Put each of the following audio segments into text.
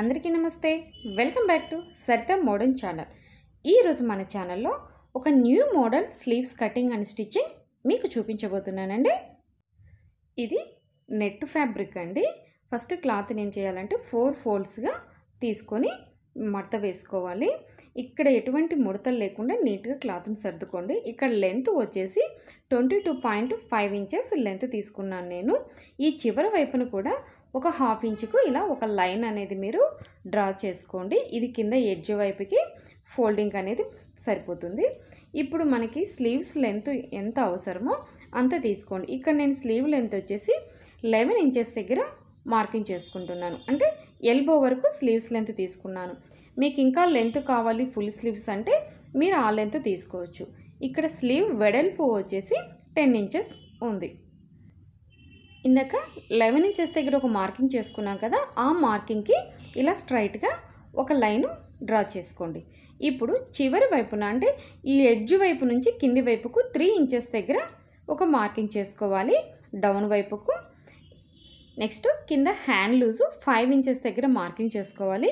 అందరికీ నమస్తే welcome back to Saritha modern channel ఈరోజు మన ఛానల్లో ఒక new model sleeves cutting and stitching మీకు చూపించబోతున్నానండి ఇది నెట్ ఫ్యాబ్రిక్ అండి ఫస్ట్ క్లాత్ని ఏం చేయాలంటే ఫోర్ ఫోల్డ్స్గా తీసుకొని మడత వేసుకోవాలి ఇక్కడ ఎటువంటి ముడతలు లేకుండా నీట్గా క్లాత్ని సర్దుకోండి ఇక్కడ లెంత్ వచ్చేసి twenty two point five inches length తీసుకున్నాను నేను ఈ చివరి వైపును కూడా ఒక హాఫ్ ఇంచుకు ఇలా ఒక లైన్ అనేది మీరు డ్రా చేసుకోండి ఇది కింద ఎడ్జ్ వైపుకి ఫోల్డింగ్ అనేది సరిపోతుంది ఇప్పుడు మనకి స్లీవ్స్ లెంత్ ఎంత అవసరమో అంత తీసుకోండి ఇక్కడ నేను స్లీవ్ లెంత్ వచ్చేసి లెవెన్ ఇంచెస్ దగ్గర మార్కింగ్ చేసుకుంటున్నాను అంటే ఎల్బో వరకు స్లీవ్స్ లెంత్ తీసుకున్నాను మీకు ఇంకా లెంత్ కావాలి ఫుల్ స్లీవ్స్ అంటే మీరు ఆ లెంత్ తీసుకోవచ్చు ఇక్కడ స్లీవ్ వెడల్పు వచ్చేసి టెన్ ఇంచెస్ ఉంది ఇందాక లెవెన్ ఇంచెస్ దగ్గర ఒక మార్కింగ్ చేసుకున్నాం కదా ఆ మార్కింగ్కి ఇలా స్ట్రైట్గా ఒక లైను డ్రా చేసుకోండి ఇప్పుడు చివరి వైపున అంటే ఈ ఎడ్జ్ వైపు నుంచి కింది వైపుకు త్రీ ఇంచెస్ దగ్గర ఒక మార్కింగ్ చేసుకోవాలి డౌన్ వైపుకు నెక్స్ట్ కింద హ్యాండ్ లూజు ఫైవ్ ఇంచెస్ దగ్గర మార్కింగ్ చేసుకోవాలి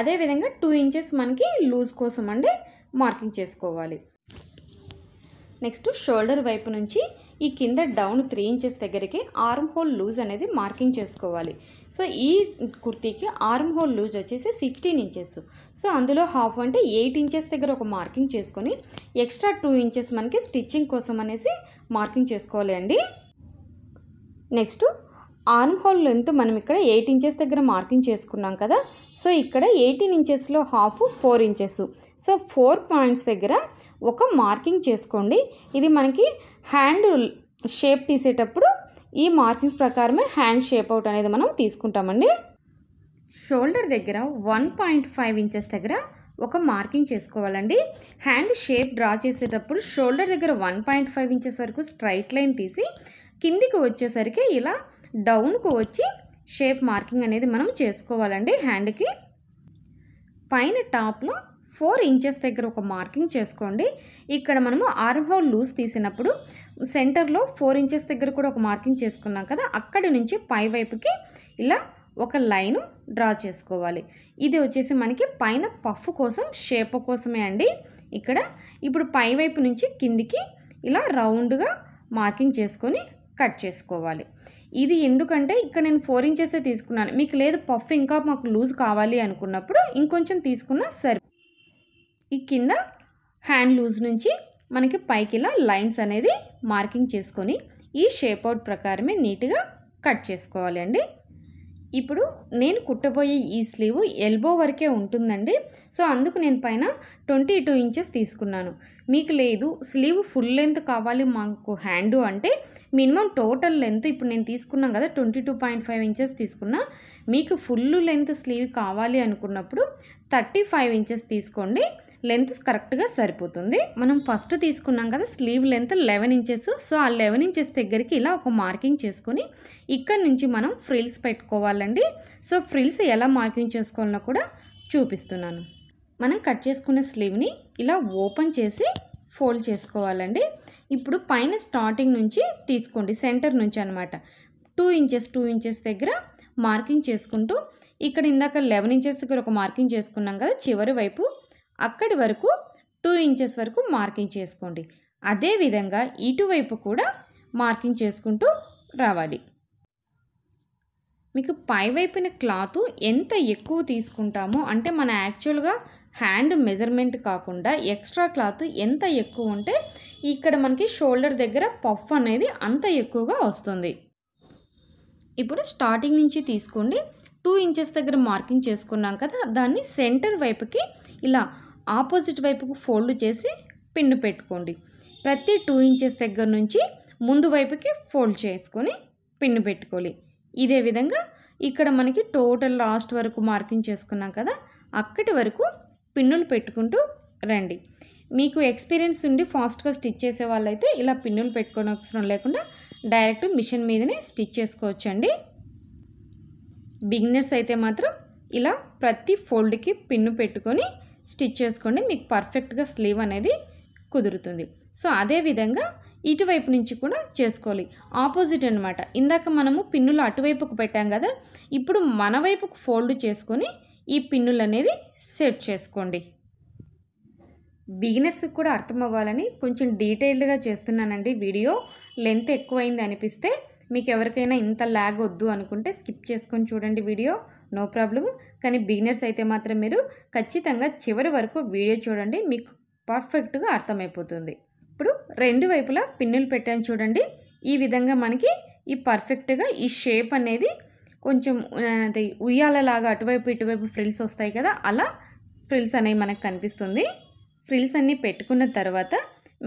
అదేవిధంగా టూ ఇంచెస్ మనకి లూజ్ కోసం అండి మార్కింగ్ చేసుకోవాలి నెక్స్ట్ షోల్డర్ వైపు నుంచి ఈ కింద డౌన్ త్రీ ఇంచెస్ దగ్గరికి ఆర్మ్ హోల్ లూజ్ అనేది మార్కింగ్ చేసుకోవాలి సో ఈ కుర్తీకి ఆర్మ్ హోల్ లూజ్ వచ్చేసి సిక్స్టీన్ ఇంచెస్ సో అందులో హాఫ్ అంటే ఎయిట్ ఇంచెస్ దగ్గర ఒక మార్కింగ్ చేసుకొని ఎక్స్ట్రా టూ ఇంచెస్ మనకి స్టిచ్చింగ్ కోసం అనేసి మార్కింగ్ చేసుకోవాలి అండి నెక్స్ట్ ఆర్మ్ హోల్ లెంత్ మనం ఇక్కడ ఎయిట్ ఇంచెస్ దగ్గర మార్కింగ్ చేసుకున్నాం కదా సో ఇక్కడ ఎయిటీన్ ఇంచెస్లో half four inches so four points దగ్గర ఒక మార్కింగ్ చేసుకోండి ఇది మనకి హ్యాండ్ షేప్ తీసేటప్పుడు ఈ మార్కింగ్స్ ప్రకారమే హ్యాండ్ షేప్ అవుట్ అనేది మనం తీసుకుంటామండి షోల్డర్ దగ్గర వన్ పాయింట్ ఫైవ్ ఇంచెస్ దగ్గర ఒక మార్కింగ్ చేసుకోవాలండి హ్యాండ్ షేప్ డ్రా చేసేటప్పుడు షోల్డర్ దగ్గర వన్ పాయింట్ ఫైవ్ ఇంచెస్ వరకు స్ట్రైట్ లైన్ తీసి కిందికి వచ్చేసరికి ఇలా డౌన్కు వచ్చి షేప్ మార్కింగ్ అనేది మనం చేసుకోవాలండి హ్యాండ్కి పైన టాప్లో ఫోర్ ఇంచెస్ దగ్గర ఒక మార్కింగ్ చేసుకోండి ఇక్కడ మనము ఆర్మ్ హోల్ లూజ్ తీసినప్పుడు సెంటర్లో ఫోర్ ఇంచెస్ దగ్గర కూడా ఒక మార్కింగ్ చేసుకున్నాం కదా అక్కడి నుంచి పై వైపుకి ఇలా ఒక లైను డ్రా చేసుకోవాలి ఇది వచ్చేసి మనకి పైన పఫ్ కోసం షేప్ కోసమే అండి ఇక్కడ ఇప్పుడు పై వైపు నుంచి కిందికి ఇలా రౌండ్గా మార్కింగ్ చేసుకొని కట్ చేసుకోవాలి ఇది ఎందుకంటే ఇక్కడ నేను ఫోర్ ఇంచెసే తీసుకున్నాను మీకు లేదు పఫ్ ఇంకా మాకు లూజ్ కావాలి అనుకున్నప్పుడు ఇంకొంచెం తీసుకున్నా సరే ఈ కింద హ్యాండ్ లూజ్ నుంచి మనకి పైకి ఇలా లైన్స్ అనేది మార్కింగ్ చేసుకొని ఈ షేప్ అవుట్ ప్రకారమే నీట్గా కట్ చేసుకోవాలి అండి ఇప్పుడు నేను కుట్టబోయే ఈ స్లీవ్ ఎల్బో వరకే ఉంటుందండి సో అందుకు నేను పైన ట్వంటీ టూ ఇంచెస్ తీసుకున్నాను మీకు లేదు స్లీవ్ ఫుల్ లెంత్ కావాలి మాకు హ్యాండు అంటే మినిమం టోటల్ లెంత్ ఇప్పుడు నేను తీసుకున్నాను కదా twenty two point five inches తీసుకున్నా మీకు ఫుల్ లెంత్ స్లీవ్ కావాలి అనుకున్నప్పుడు థర్టీ ఫైవ్ ఇంచెస్ తీసుకోండి లెంత్ కరెక్ట్గా సరిపోతుంది మనం ఫస్ట్ తీసుకున్నాం కదా sleeve length eleven inches so ఆ లెవెన్ ఇంచెస్ దగ్గరికి ఇలా ఒక మార్కింగ్ చేసుకొని ఇక్కడ నుంచి మనం ఫ్రిల్స్ పెట్టుకోవాలండి సో ఫ్రిల్స్ ఎలా మార్కింగ్ చేసుకోవాలన్నా కూడా చూపిస్తున్నాను మనం కట్ చేసుకున్న స్లీవ్ని ఇలా ఓపెన్ చేసి ఫోల్డ్ చేసుకోవాలండి ఇప్పుడు పైన స్టార్టింగ్ నుంచి తీసుకోండి సెంటర్ నుంచి అనమాట టూ ఇంచెస్ టూ ఇంచెస్ దగ్గర మార్కింగ్ చేసుకుంటూ ఇక్కడ ఇందాక లెవెన్ ఇంచెస్ దగ్గర ఒక మార్కింగ్ చేసుకున్నాం కదా చివరి వైపు అక్కడి వరకు టూ ఇంచెస్ వరకు మార్కింగ్ చేసుకోండి అదేవిధంగా ఇటువైపు కూడా మార్కింగ్ చేసుకుంటూ రావాలి మీకు పై వైపున క్లాత్ ఎంత ఎక్కువ తీసుకుంటామో అంటే మన యాక్చువల్గా హ్యాండ్ మెజర్మెంట్ కాకుండా ఎక్స్ట్రా క్లాత్ ఎంత ఎక్కువ ఉంటే ఇక్కడ మనకి షోల్డర్ దగ్గర పఫ్ అనేది అంత ఎక్కువగా వస్తుంది ఇప్పుడు స్టార్టింగ్ నుంచి తీసుకోండి టూ ఇంచెస్ దగ్గర మార్కింగ్ చేసుకున్నాం కదా దాన్ని సెంటర్ వైపుకి ఇలా ఆపోజిట్ వైపుకు ఫోల్డ్ చేసి పిన్ను పెట్టుకోండి ప్రతి టూ ఇంచెస్ దగ్గర నుంచి ముందు వైపుకి ఫోల్డ్ చేసుకొని పిన్ను పెట్టుకోవాలి ఇదే విధంగా ఇక్కడ మనకి టోటల్ లాస్ట్ వరకు మార్కింగ్ చేసుకున్నాం కదా అక్కడి వరకు పిన్నులు పెట్టుకుంటూ రండి మీకు ఎక్స్పీరియన్స్ ఉండి ఫాస్ట్గా స్టిచ్ చేసే వాళ్ళైతే ఇలా పిన్నులు పెట్టుకోని లేకుండా డైరెక్ట్ మిషన్ మీదనే స్టిచ్ చేసుకోవచ్చండి బిగినర్స్ అయితే మాత్రం ఇలా ప్రతి ఫోల్డ్కి పిన్ను పెట్టుకొని స్టిచ్ చేసుకోండి మీకు పర్ఫెక్ట్గా స్లీవ్ అనేది కుదురుతుంది సో అదేవిధంగా ఇటువైపు నుంచి కూడా చేసుకోవాలి ఆపోజిట్ అనమాట ఇందాక మనము పిన్నులు అటువైపుకు పెట్టాం కదా ఇప్పుడు మన వైపుకు ఫోల్డ్ చేసుకొని ఈ పిన్నులు అనేది సెట్ చేసుకోండి బిగినర్స్కి కూడా అర్థం అవ్వాలని కొంచెం డీటెయిల్డ్గా చేస్తున్నానండి వీడియో లెంత్ ఎక్కువైంది అనిపిస్తే మీకు ఎవరికైనా ఇంత ల్యాగ్ వద్దు అనుకుంటే స్కిప్ చేసుకొని చూడండి వీడియో నో ప్రాబ్లము కానీ బిగినర్స్ అయితే మాత్రం మీరు ఖచ్చితంగా చివరి వరకు వీడియో చూడండి మీకు పర్ఫెక్ట్గా అర్థమైపోతుంది ఇప్పుడు రెండు వైపులా పిన్నులు పెట్టాను చూడండి ఈ విధంగా మనకి ఈ పర్ఫెక్ట్గా ఈ షేప్ అనేది కొంచెం అంటే ఉయ్యాలలాగా అటువైపు ఇటువైపు ఫ్రిల్స్ వస్తాయి కదా అలా ఫ్రిల్స్ అనేవి మనకు కనిపిస్తుంది ఫ్రిల్స్ అన్నీ పెట్టుకున్న తర్వాత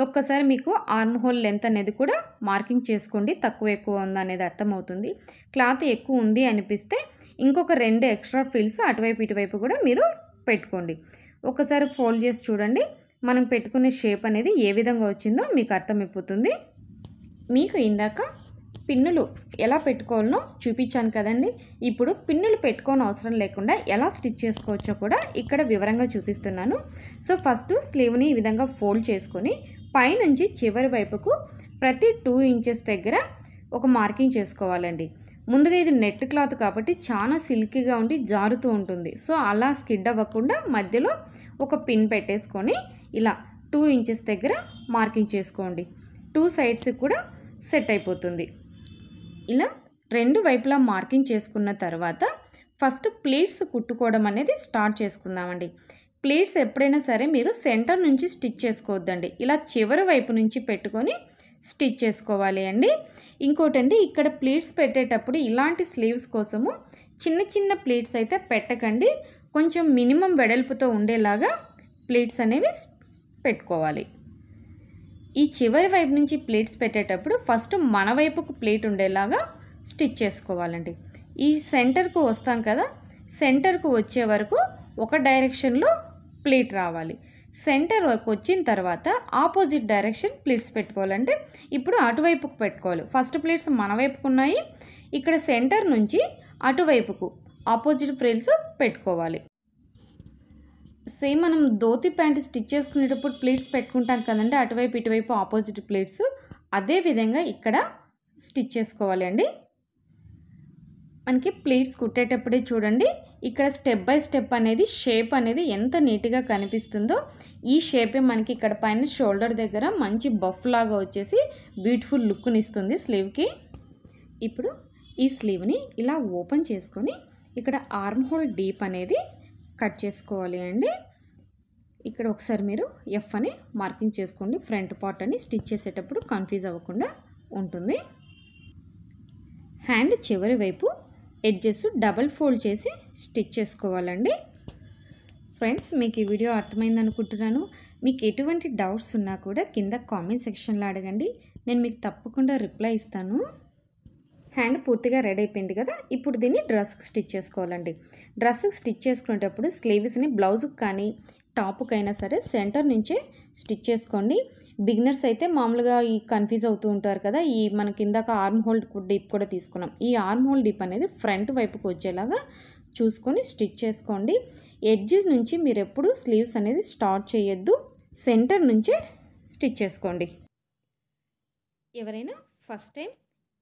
ఒక్కసారి మీకు ఆర్మ్ హోల్ లెంత్ అనేది కూడా మార్కింగ్ చేసుకోండి తక్కువ ఎక్కువ ఉందా అనేది అర్థమవుతుంది క్లాత్ ఎక్కువ ఉంది అనిపిస్తే ఇంకొక రెండు ఎక్స్ట్రా ఫిల్స్ అటువైపు ఇటువైపు కూడా మీరు పెట్టుకోండి ఒకసారి ఫోల్డ్ చేసి చూడండి మనం పెట్టుకునే షేప్ అనేది ఏ విధంగా వచ్చిందో మీకు అర్థమైపోతుంది మీకు ఇందాక పిన్నులు ఎలా పెట్టుకోవాలనో చూపించాను కదండి ఇప్పుడు పిన్నులు పెట్టుకోని అవసరం లేకుండా ఎలా స్టిచ్ చేసుకోవచ్చో కూడా ఇక్కడ వివరంగా చూపిస్తున్నాను సో ఫస్ట్ స్లీవ్ని ఈ విధంగా ఫోల్డ్ చేసుకొని పైనుంచి చివరి వైపుకు ప్రతి టూ ఇంచెస్ దగ్గర ఒక మార్కింగ్ చేసుకోవాలండి ముందుగా ఇది నెట్ క్లాత్ కాబట్టి చాలా సిల్కీగా ఉండి జారుతూ ఉంటుంది సో అలా స్కిడ్ అవ్వకుండా మధ్యలో ఒక పిన్ పెట్టేసుకొని ఇలా టూ ఇంచెస్ దగ్గర మార్కింగ్ చేసుకోండి టూ సైడ్స్ కూడా సెట్ అయిపోతుంది ఇలా రెండు వైపులా మార్కింగ్ చేసుకున్న తర్వాత ఫస్ట్ ప్లేట్స్ కుట్టుకోవడం అనేది స్టార్ట్ చేసుకుందామండి ప్లేట్స్ ఎప్పుడైనా సరే మీరు సెంటర్ నుంచి స్టిచ్ చేసుకోవద్దండి ఇలా చివరి వైపు నుంచి పెట్టుకొని స్టిచ్ చేసుకోవాలి అండి ఇంకోటండి ఇక్కడ ప్లేట్స్ పెట్టేటప్పుడు ఇలాంటి స్లీవ్స్ కోసము చిన్న చిన్న ప్లేట్స్ అయితే పెట్టకండి కొంచెం మినిమం వెడల్పుతో ఉండేలాగా ప్లేట్స్ అనేవి పెట్టుకోవాలి ఈ చివరి వైపు నుంచి ప్లేట్స్ పెట్టేటప్పుడు ఫస్ట్ మన వైపుకు ప్లేట్ ఉండేలాగా స్టిచ్ చేసుకోవాలండి ఈ సెంటర్కు వస్తాం కదా సెంటర్కు వచ్చే వరకు ఒక డైరెక్షన్లో ప్లీట్ రావాలి సెంటర్ వచ్చిన తర్వాత ఆపోజిట్ డైరెక్షన్ ప్లీట్స్ పెట్టుకోవాలంటే ఇప్పుడు అటువైపుకు పెట్టుకోవాలి ఫస్ట్ ప్లీట్స్ మన వైపుకు ఉన్నాయి ఇక్కడ సెంటర్ నుంచి అటువైపుకు ఆపోజిట్ ఫ్రిల్స్ పెట్టుకోవాలి సేమ్ మనం ధోతి ప్యాంట్ స్టిచ్ చేసుకునేటప్పుడు ప్లీట్స్ పెట్టుకుంటాం కదండి అటువైపు ఇటువైపు ఆపోజిట్ ప్లీట్స్ అదేవిధంగా ఇక్కడ స్టిచ్ చేసుకోవాలి అండి మనకి ప్లీట్స్ కుట్టేటప్పుడే చూడండి ఇక్కడ స్టెప్ బై స్టెప్ అనేది షేప్ అనేది ఎంత నీట్గా కనిపిస్తుందో ఈ షేపే మనకి ఇక్కడ పైన షోల్డర్ దగ్గర మంచి బఫ్ లాగా వచ్చేసి బ్యూటిఫుల్ లుక్ని ఇస్తుంది స్లీవ్కి ఇప్పుడు ఈ స్లీవ్ని ఇలా ఓపెన్ చేసుకొని ఇక్కడ ఆర్మ్ హోల్ డీప్ అనేది కట్ చేసుకోవాలి అండి ఇక్కడ ఒకసారి మీరు ఎఫ్ అని మార్కింగ్ చేసుకోండి ఫ్రంట్ పార్ట్ అని స్టిచ్ చేసేటప్పుడు కన్ఫ్యూజ్ అవ్వకుండా ఉంటుంది హ్యాండ్ చివరి వైపు ఎడ్జెస్ డబల్ ఫోల్డ్ చేసి స్టిచ్ చేసుకోవాలండి ఫ్రెండ్స్ మీకు ఈ వీడియో అర్థమైంది అనుకుంటున్నాను మీకు ఎటువంటి డౌట్స్ ఉన్నా కూడా కింద కామెంట్ సెక్షన్లో అడగండి నేను మీకు తప్పకుండా రిప్లై ఇస్తాను హ్యాండ్ పూర్తిగా రెడీ అయిపోయింది కదా ఇప్పుడు దీన్ని డ్రెస్కి స్టిచ్ చేసుకోవాలండి డ్రెస్కి స్టిచ్ చేసుకునేటప్పుడు స్లీవ్స్ని బ్లౌజ్కి కానీ టాప్కైనా సరే సెంటర్ నుంచే స్టిచ్ చేసుకోండి బిగినర్స్ అయితే మామూలుగా ఈ కన్ఫ్యూజ్ అవుతూ ఉంటారు కదా ఈ మనకి ఇందాక ఆర్మ్ హోల్డ్ డిప్ కూడా తీసుకున్నాం ఈ ఆర్మ్ హోల్డ్ డీప్ అనేది ఫ్రంట్ వైపుకి వచ్చేలాగా చూసుకొని స్టిచ్ చేసుకోండి ఎడ్జెస్ నుంచి మీరు ఎప్పుడు స్లీవ్స్ అనేది స్టార్ట్ చేయొద్దు సెంటర్ నుంచే స్టిచ్ చేసుకోండి ఎవరైనా ఫస్ట్ టైం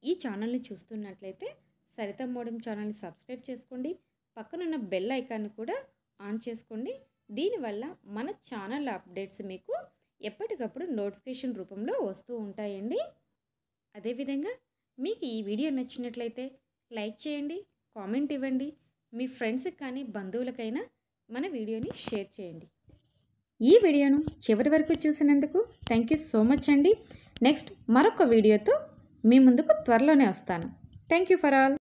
ఈ ఛానల్ని చూస్తున్నట్లయితే సరితమ్మోడం ఛానల్ని సబ్స్క్రైబ్ చేసుకోండి పక్కనున్న బెల్ ఐకాన్ని కూడా ఆన్ చేసుకోండి దీనివల్ల మన ఛానల్ అప్డేట్స్ మీకు ఎప్పటికప్పుడు నోటిఫికేషన్ రూపంలో వస్తూ ఉంటాయండి అదేవిధంగా మీకు ఈ వీడియో నచ్చినట్లయితే లైక్ చేయండి కామెంట్ ఇవ్వండి మీ ఫ్రెండ్స్కి కానీ బంధువులకైనా మన వీడియోని షేర్ చేయండి ఈ వీడియోను చివరి వరకు చూసినందుకు థ్యాంక్ యూ సో మచ్ అండి నెక్స్ట్ మరొక వీడియోతో మీ ముందుకు త్వరలోనే వస్తాను థ్యాంక్ యూ ఫర్ ఆల్